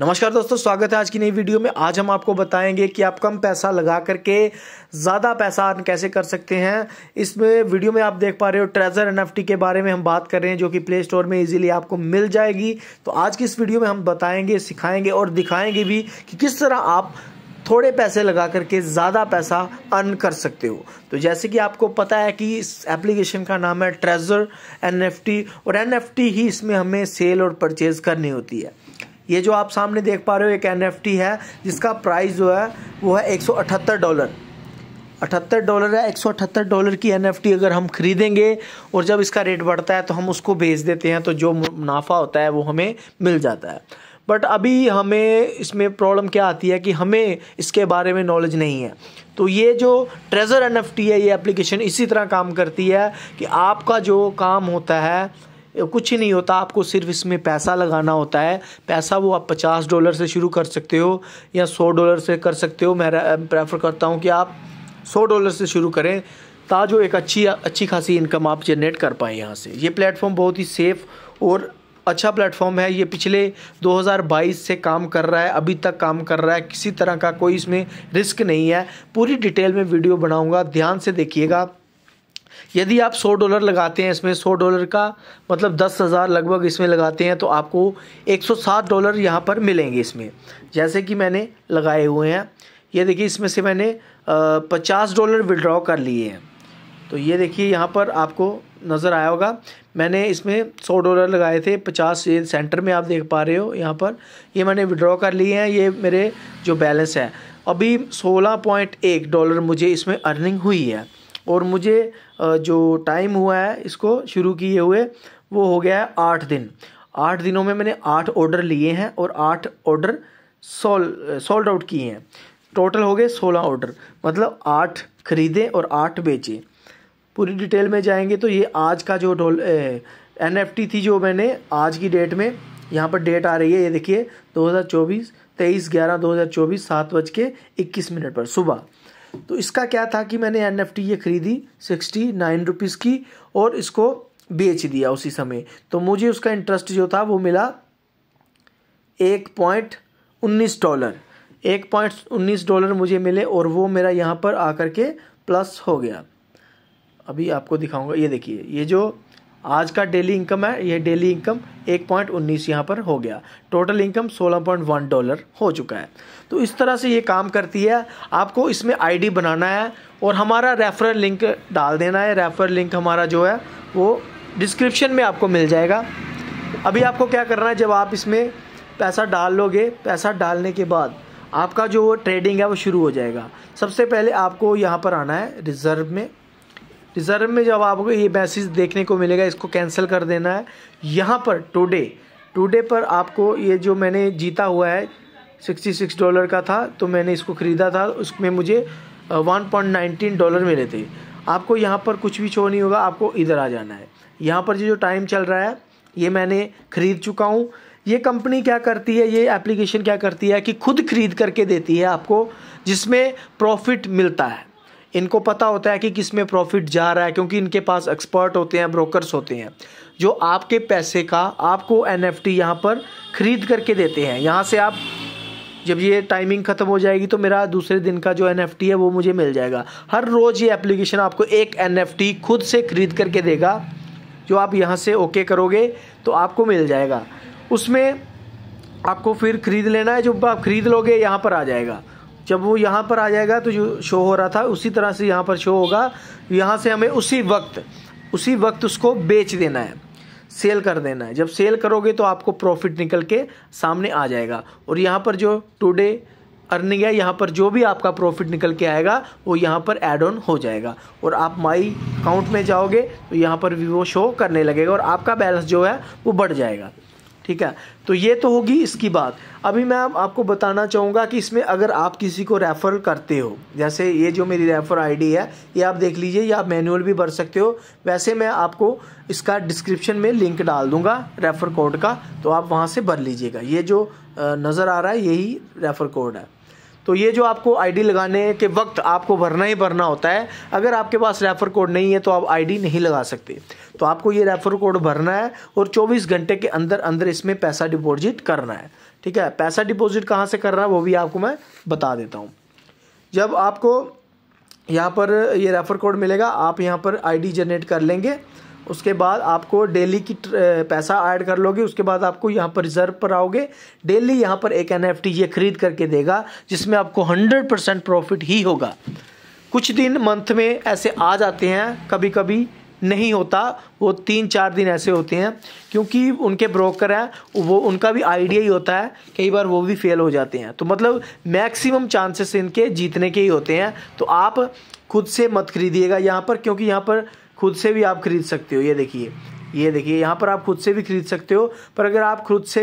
नमस्कार दोस्तों स्वागत है आज की नई वीडियो में आज हम आपको बताएंगे कि आप कम पैसा लगा करके ज़्यादा पैसा अर्न कैसे कर सकते हैं इसमें वीडियो में आप देख पा रहे हो ट्रेजर एनएफटी के बारे में हम बात कर रहे हैं जो कि प्ले स्टोर में इजीली आपको मिल जाएगी तो आज की इस वीडियो में हम बताएंगे सिखाएंगे और दिखाएंगे भी कि किस तरह आप थोड़े पैसे लगा करके ज़्यादा पैसा अर्न कर सकते हो तो जैसे कि आपको पता है कि इस एप्लीकेशन का नाम है ट्रेजर एन और एन ही इसमें हमें सेल और परचेज़ करनी होती है ये जो आप सामने देख पा रहे हो एक एन है जिसका प्राइस जो है वो है एक डॉलर अठहत्तर डॉलर है एक डॉलर की एन अगर हम खरीदेंगे और जब इसका रेट बढ़ता है तो हम उसको बेच देते हैं तो जो मुनाफा होता है वो हमें मिल जाता है बट अभी हमें इसमें प्रॉब्लम क्या आती है कि हमें इसके बारे में नॉलेज नहीं है तो ये जो ट्रेज़र एन है ये एप्लीकेशन इसी तरह काम करती है कि आपका जो काम होता है कुछ ही नहीं होता आपको सिर्फ इसमें पैसा लगाना होता है पैसा वो आप पचास डॉलर से शुरू कर सकते हो या सौ डॉलर से कर सकते हो मैं प्रेफर करता हूँ कि आप सौ डॉलर से शुरू करें ताजो एक अच्छी अच्छी खासी इनकम आप जनरेट कर पाएँ यहाँ से ये प्लेटफॉर्म बहुत ही सेफ़ और अच्छा प्लेटफॉर्म है ये पिछले 2022 से काम कर रहा है अभी तक काम कर रहा है किसी तरह का कोई इसमें रिस्क नहीं है पूरी डिटेल में वीडियो बनाऊंगा ध्यान से देखिएगा यदि आप सौ डॉलर लगाते हैं इसमें सौ डॉलर का मतलब दस हज़ार लगभग इसमें लगाते हैं तो आपको एक सौ सात डॉलर यहाँ पर मिलेंगे इसमें जैसे कि मैंने लगाए हुए हैं ये देखिए इसमें से मैंने पचास डॉलर विड्रॉ कर लिए हैं तो ये देखिए यहाँ पर आपको नज़र आया होगा मैंने इसमें सौ डॉलर लगाए थे पचास ये सेंटर में आप देख पा रहे हो यहाँ पर ये मैंने विड्रॉ कर लिए हैं ये मेरे जो बैलेंस है अभी सोलह पॉइंट एक डॉलर मुझे इसमें अर्निंग हुई है और मुझे जो टाइम हुआ है इसको शुरू किए हुए वो हो गया है आठ दिन आठ दिनों में मैंने आठ ऑर्डर लिए हैं और आठ ऑर्डर सोल सोल्ड आउट किए हैं टोटल हो गए सोलह ऑर्डर मतलब आठ खरीदें और आठ बेचें पूरी डिटेल में जाएंगे तो ये आज का जो डोल एन एफ टी थी जो मैंने आज की डेट में यहाँ पर डेट आ रही है ये देखिए 2024 23 ग्यारह 2024 सात बज के इक्कीस मिनट पर सुबह तो इसका क्या था कि मैंने एन ये खरीदी सिक्सटी नाइन रुपीज़ की और इसको बेच दिया उसी समय तो मुझे उसका इंटरेस्ट जो था वो मिला एक पॉइंट उन्नीस डॉलर एक पॉइंट उन्नीस डॉलर मुझे मिले और वो मेरा यहाँ पर आकर के प्लस हो गया अभी आपको दिखाऊंगा ये देखिए ये जो आज का डेली इनकम है यह डेली इनकम 1.19 पॉइंट यहाँ पर हो गया टोटल इनकम 16.1 डॉलर हो चुका है तो इस तरह से ये काम करती है आपको इसमें आईडी बनाना है और हमारा रेफरल लिंक डाल देना है रेफरल लिंक हमारा जो है वो डिस्क्रिप्शन में आपको मिल जाएगा अभी आपको क्या करना है जब आप इसमें पैसा डाल लोगे पैसा डालने के बाद आपका जो ट्रेडिंग है वो शुरू हो जाएगा सबसे पहले आपको यहाँ पर आना है रिज़र्व में रिजर्व में जब आपको ये मैसेज देखने को मिलेगा इसको कैंसिल कर देना है यहाँ पर टुडे टुडे पर आपको ये जो मैंने जीता हुआ है सिक्सटी सिक्स डॉलर का था तो मैंने इसको ख़रीदा था उसमें मुझे वन पॉइंट नाइनटीन डॉलर मिले थे आपको यहाँ पर कुछ भी छो नहीं होगा आपको इधर आ जाना है यहाँ पर जो टाइम चल रहा है ये मैंने ख़रीद चुका हूँ ये कंपनी क्या करती है ये एप्लीकेशन क्या करती है कि खुद खरीद करके देती है आपको जिसमें प्रॉफिट मिलता है इनको पता होता है कि किस में प्रॉफिट जा रहा है क्योंकि इनके पास एक्सपर्ट होते हैं ब्रोकर्स होते हैं जो आपके पैसे का आपको एन एफ टी यहाँ पर ख़रीद करके देते हैं यहाँ से आप जब ये टाइमिंग ख़त्म हो जाएगी तो मेरा दूसरे दिन का जो एन एफ टी है वो मुझे मिल जाएगा हर रोज़ ये एप्लीकेशन आपको एक एन एफ टी खुद से ख़रीद करके देगा जो आप यहाँ से ओके करोगे तो आपको मिल जाएगा उसमें आपको फिर ख़रीद लेना है जो आप ख़रीद लोगे यहाँ पर आ जाएगा जब वो यहाँ पर आ जाएगा तो जो शो हो रहा था उसी तरह से यहाँ पर शो होगा यहाँ से हमें उसी वक्त उसी वक्त उसको बेच देना है सेल कर देना है जब सेल करोगे तो आपको प्रॉफिट निकल के सामने आ जाएगा और यहाँ पर जो टुडे अर्निंग है यहाँ पर जो भी आपका प्रॉफिट निकल के आएगा वो यहाँ पर एड ऑन हो जाएगा और आप माई अकाउंट में जाओगे तो यहाँ पर भी वो शो करने लगेगा और आपका बैलेंस जो है वो बढ़ जाएगा ठीक है तो ये तो होगी इसकी बात अभी मैं आपको बताना चाहूँगा कि इसमें अगर आप किसी को रेफ़र करते हो जैसे ये जो मेरी रेफ़र आईडी है ये आप देख लीजिए या आप मैनुअल भी भर सकते हो वैसे मैं आपको इसका डिस्क्रिप्शन में लिंक डाल दूँगा रेफ़र कोड का तो आप वहाँ से भर लीजिएगा ये जो नज़र आ रहा है यही रेफ़र कोड है तो ये जो आपको आईडी लगाने के वक्त आपको भरना ही भरना होता है अगर आपके पास रेफ़र कोड नहीं है तो आप आईडी नहीं लगा सकते तो आपको ये रेफ़र कोड भरना है और 24 घंटे के अंदर अंदर इसमें पैसा डिपॉजिट करना है ठीक है पैसा डिपॉजिट कहाँ से करना है वो भी आपको मैं बता देता हूँ जब आपको यहाँ पर ये रेफ़र कोड मिलेगा आप यहाँ पर आई जनरेट कर लेंगे उसके बाद आपको डेली की पैसा ऐड कर लोगे उसके बाद आपको यहाँ पर रिजर्व पर आओगे डेली यहाँ पर एक एन ये खरीद करके देगा जिसमें आपको हंड्रेड परसेंट प्रॉफिट ही होगा कुछ दिन मंथ में ऐसे आ जाते हैं कभी कभी नहीं होता वो तीन चार दिन ऐसे होते हैं क्योंकि उनके ब्रोकर हैं वो उनका भी आइडिया ही होता है कई बार वो भी फेल हो जाते हैं तो मतलब मैक्सिमम चांसेस इनके जीतने के ही होते हैं तो आप खुद से मत खरीदिएगा यहाँ पर क्योंकि यहाँ पर खुद से भी आप खरीद सकते हो ये देखिए ये देखिए यहाँ पर आप खुद से भी खरीद सकते हो पर अगर आप खुद से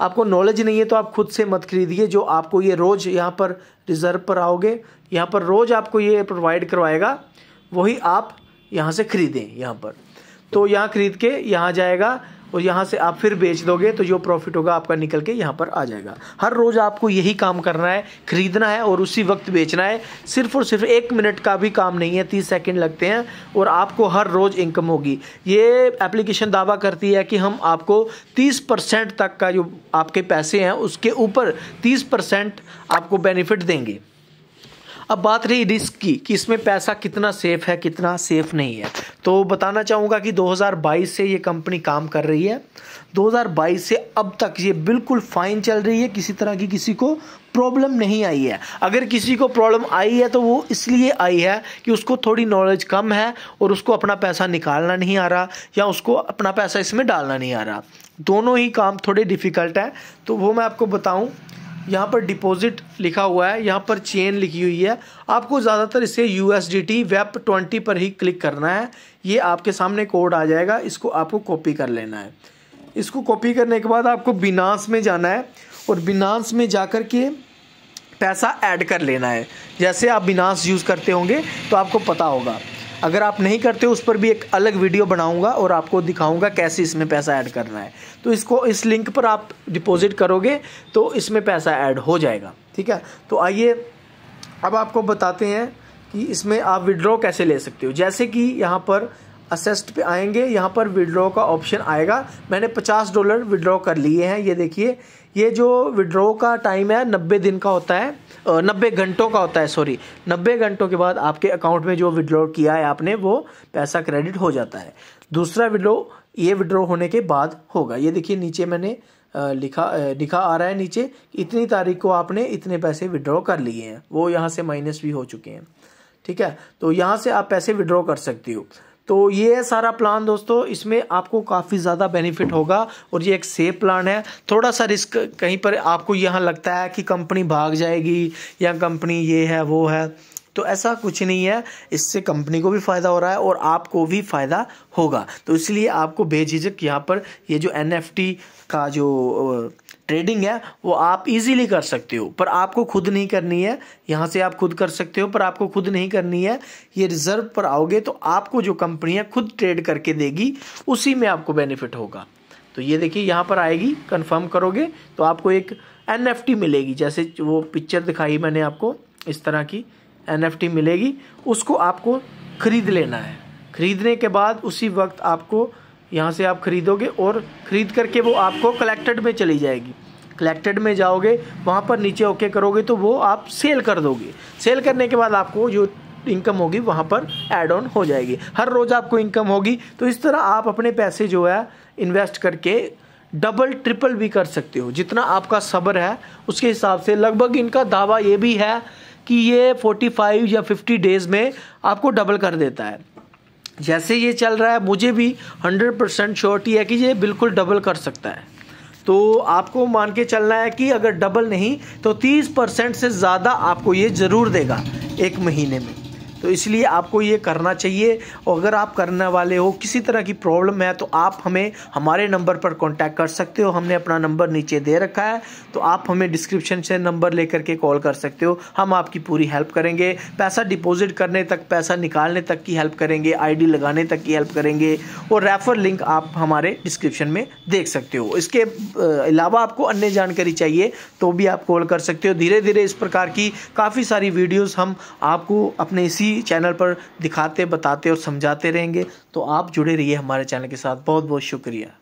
आपको नॉलेज नहीं है तो आप खुद से मत खरीदिए जो आपको ये रोज़ यहाँ पर रिज़र्व पर आओगे यहाँ पर रोज़ आपको ये प्रोवाइड करवाएगा वही आप यहाँ से खरीदें यहाँ पर तो यहाँ खरीद के यहाँ जाएगा और यहाँ से आप फिर बेच दोगे तो जो प्रॉफिट होगा आपका निकल के यहाँ पर आ जाएगा हर रोज़ आपको यही काम करना है ख़रीदना है और उसी वक्त बेचना है सिर्फ और सिर्फ एक मिनट का भी काम नहीं है तीस सेकेंड लगते हैं और आपको हर रोज़ इनकम होगी ये एप्लीकेशन दावा करती है कि हम आपको तीस परसेंट तक का जो आपके पैसे हैं उसके ऊपर तीस परसेंट आपको बेनिफिट देंगे अब बात रही रिस्क की कि इसमें पैसा कितना सेफ है कितना सेफ नहीं है तो बताना चाहूँगा कि 2022 से ये कंपनी काम कर रही है 2022 से अब तक ये बिल्कुल फाइन चल रही है किसी तरह की किसी को प्रॉब्लम नहीं आई है अगर किसी को प्रॉब्लम आई है तो वो इसलिए आई है कि उसको थोड़ी नॉलेज कम है और उसको अपना पैसा निकालना नहीं आ रहा या उसको अपना पैसा इसमें डालना नहीं आ रहा दोनों ही काम थोड़े डिफ़िकल्ट हैं तो वो मैं आपको बताऊँ यहाँ पर डिपॉजिट लिखा हुआ है यहाँ पर चेन लिखी हुई है आपको ज़्यादातर इसे U S D T web twenty पर ही क्लिक करना है ये आपके सामने कोड आ जाएगा इसको आपको कॉपी कर लेना है इसको कॉपी करने के बाद आपको बिनास में जाना है और बिनास में जा कर के पैसा ऐड कर लेना है जैसे आप बिनास यूज़ करते होंगे तो आपको पता होगा अगर आप नहीं करते हो उस पर भी एक अलग वीडियो बनाऊंगा और आपको दिखाऊंगा कैसे इसमें पैसा ऐड करना है तो इसको इस लिंक पर आप डिपॉजिट करोगे तो इसमें पैसा ऐड हो जाएगा ठीक है तो आइए अब आपको बताते हैं कि इसमें आप विड्रॉ कैसे ले सकते हो जैसे कि यहाँ पर असेस्ट पे आएंगे यहाँ पर विड्रॉ का ऑप्शन आएगा मैंने पचास डॉलर विड्रॉ कर लिए हैं ये देखिए ये जो विड्रॉ का टाइम है नब्बे दिन का होता है नब्बे घंटों का होता है सॉरी नब्बे घंटों के बाद आपके अकाउंट में जो विड्रॉ किया है आपने वो पैसा क्रेडिट हो जाता है दूसरा विड्रो ये विड्रॉ होने के बाद होगा ये देखिए नीचे मैंने लिखा लिखा आ रहा है नीचे इतनी तारीख को आपने इतने पैसे विड्रॉ कर लिए हैं वो यहाँ से माइनस भी हो चुके हैं ठीक है तो यहाँ से आप पैसे विड्रॉ कर सकती हो तो ये है सारा प्लान दोस्तों इसमें आपको काफ़ी ज़्यादा बेनिफिट होगा और ये एक सेफ प्लान है थोड़ा सा रिस्क कहीं पर आपको यहाँ लगता है कि कंपनी भाग जाएगी या कंपनी ये है वो है तो ऐसा कुछ नहीं है इससे कंपनी को भी फ़ायदा हो रहा है और आपको भी फ़ायदा होगा तो इसलिए आपको बेझिझक यहाँ पर ये जो एन का जो ट्रेडिंग है वो आप इजीली कर सकते हो पर आपको खुद नहीं करनी है यहाँ से आप खुद कर सकते हो पर आपको खुद नहीं करनी है ये रिज़र्व पर आओगे तो आपको जो कंपनी है खुद ट्रेड करके देगी उसी में आपको बेनिफिट होगा तो ये देखिए यहाँ पर आएगी कंफर्म करोगे तो आपको एक एन मिलेगी जैसे वो पिक्चर दिखाई मैंने आपको इस तरह की एनएफटी मिलेगी उसको आपको ख़रीद लेना है ख़रीदने के बाद उसी वक्त आपको यहाँ से आप ख़रीदोगे और ख़रीद करके वो आपको कलेक्टेड में चली जाएगी कलेक्टेड में जाओगे वहाँ पर नीचे ओके करोगे तो वो आप सेल कर दोगे सेल करने के बाद आपको जो इनकम होगी वहाँ पर एड ऑन हो जाएगी हर रोज़ आपको इनकम होगी तो इस तरह आप अपने पैसे जो है इन्वेस्ट करके डबल ट्रिपल भी कर सकते हो जितना आपका सब्र है उसके हिसाब से लगभग इनका दावा ये भी है कि ये 45 या 50 डेज में आपको डबल कर देता है जैसे ये चल रहा है मुझे भी 100 परसेंट श्योरिटी है कि ये बिल्कुल डबल कर सकता है तो आपको मान के चलना है कि अगर डबल नहीं तो 30 परसेंट से ज़्यादा आपको ये ज़रूर देगा एक महीने में तो इसलिए आपको ये करना चाहिए और अगर आप करने वाले हो किसी तरह की प्रॉब्लम है तो आप हमें हमारे नंबर पर कांटेक्ट कर सकते हो हमने अपना नंबर नीचे दे रखा है तो आप हमें डिस्क्रिप्शन से नंबर ले के कॉल कर सकते हो हम आपकी पूरी हेल्प करेंगे पैसा डिपॉजिट करने तक पैसा निकालने तक की हेल्प करेंगे आई लगाने तक की हेल्प करेंगे और रेफर लिंक आप हमारे डिस्क्रिप्शन में देख सकते हो इसके अलावा आपको अन्य जानकारी चाहिए तो भी आप कॉल कर सकते हो धीरे धीरे इस प्रकार की काफ़ी सारी वीडियोज़ हम आपको अपने इसी इसी चैनल पर दिखाते बताते और समझाते रहेंगे तो आप जुड़े रहिए हमारे चैनल के साथ बहुत बहुत शुक्रिया